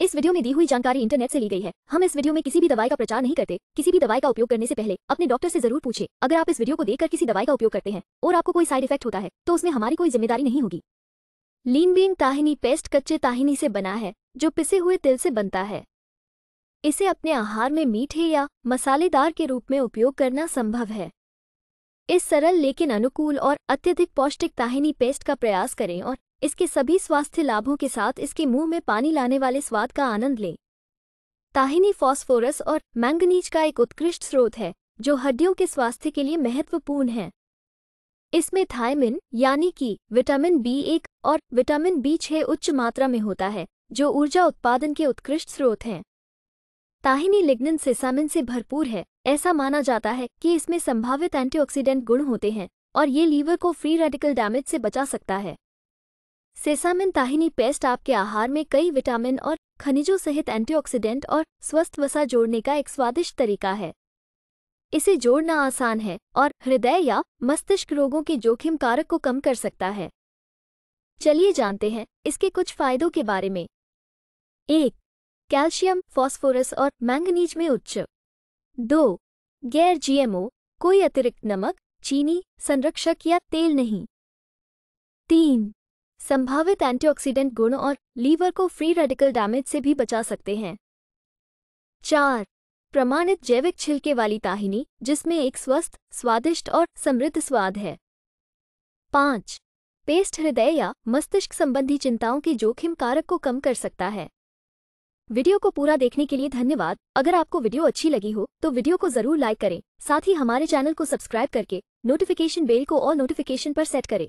इस वीडियो में दी हुई जानकारी इंटरनेट से ली गई है हम इस वीडियो में किसी भी दवाई का प्रचार नहीं करते किसी भी दवाई का उपयोग करने से पहले अपने डॉक्टर से जरूर पूछे अगर आप इस वीडियो को देखकर किसी दवाई का उपयोग करते हैं और आपको कोई साइड इफेक्ट होता है तो उसमें हमारी कोई जिम्मेदारी नहीं होगी लीन बीन ताहिनी पेस्ट कच्चे ताहिनी से बना है जो पिसे हुए तिल से बनता है इसे अपने आहार में मीठे या मसालेदार के रूप में उपयोग करना संभव है इस सरल लेकिन अनुकूल और अत्यधिक पौष्टिक ताहिनी पेस्ट का प्रयास करें और इसके सभी स्वास्थ्य लाभों के साथ इसके मुंह में पानी लाने वाले स्वाद का आनंद लें ताहिनी फॉस्फोरस और मैंगनीज का एक उत्कृष्ट स्रोत है जो हड्डियों के स्वास्थ्य के लिए महत्वपूर्ण है इसमें थायमिन यानी कि विटामिन बी एक और विटामिन बी छः उच्च मात्रा में होता है जो ऊर्जा उत्पादन के उत्कृष्ट स्रोत हैं ताहिनी लिग्निन सेसामिन से भरपूर है ऐसा माना जाता है कि इसमें संभावित एंटीऑक्सीडेंट गुण होते हैं और ये लीवर को फ्री रेडिकल डैमेज से बचा सकता है सेसामिन ताहिनी पेस्ट आपके आहार में कई विटामिन और खनिजों सहित एंटीऑक्सीडेंट और स्वस्थ वसा जोड़ने का एक स्वादिष्ट तरीका है इसे जोड़ना आसान है और हृदय या मस्तिष्क रोगों के जोखिम कारक को कम कर सकता है चलिए जानते हैं इसके कुछ फायदों के बारे में एक कैल्शियम फॉस्फोरस और मैंगनीज में उच्च दो गैर जीएमओ कोई अतिरिक्त नमक चीनी संरक्षक या तेल नहीं तीन संभावित एंटीऑक्सीडेंट गुण और लीवर को फ्री रेडिकल डैमेज से भी बचा सकते हैं चार प्रमाणित जैविक छिलके वाली ताहिनी जिसमें एक स्वस्थ स्वादिष्ट और समृद्ध स्वाद है पाँच पेस्ट हृदय या मस्तिष्क संबंधी चिंताओं के जोखिम कारक को कम कर सकता है वीडियो को पूरा देखने के लिए धन्यवाद अगर आपको वीडियो अच्छी लगी हो तो वीडियो को जरूर लाइक करें साथ ही हमारे चैनल को सब्सक्राइब करके नोटिफिकेशन बेल को और नोटिफिकेशन पर सेट करें